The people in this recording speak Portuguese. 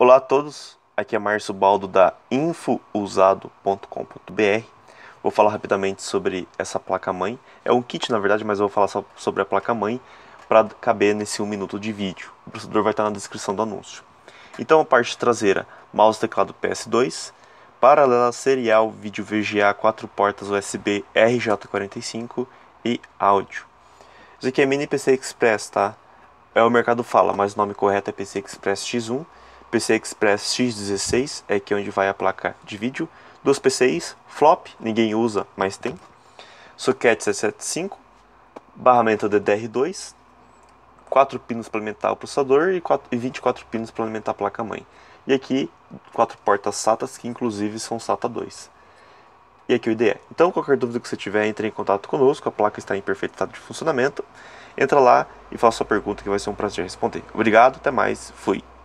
Olá a todos, aqui é Márcio Baldo da infousado.com.br. Vou falar rapidamente sobre essa placa-mãe. É um kit, na verdade, mas eu vou falar só sobre a placa-mãe para caber nesse 1 um minuto de vídeo. O processador vai estar na descrição do anúncio. Então, a parte traseira, mouse teclado PS2, paralela serial, vídeo VGA, 4 portas USB RJ45 e áudio. Isso aqui é mini PC Express, tá? É o mercado fala, mas o nome correto é PC Express X1 PC Express X16 é que é onde vai a placa de vídeo. Duas PCs, flop, ninguém usa, mas tem. Socket 775, barramento DDR2, 4 pinos para alimentar o processador e, 4, e 24 pinos para alimentar a placa-mãe. E aqui, quatro portas SATA, que inclusive são SATA 2. E aqui o IDE. Então, qualquer dúvida que você tiver, entre em contato conosco, a placa está em perfeito estado de funcionamento. Entra lá e faça sua pergunta que vai ser um prazer responder. Obrigado, até mais, fui!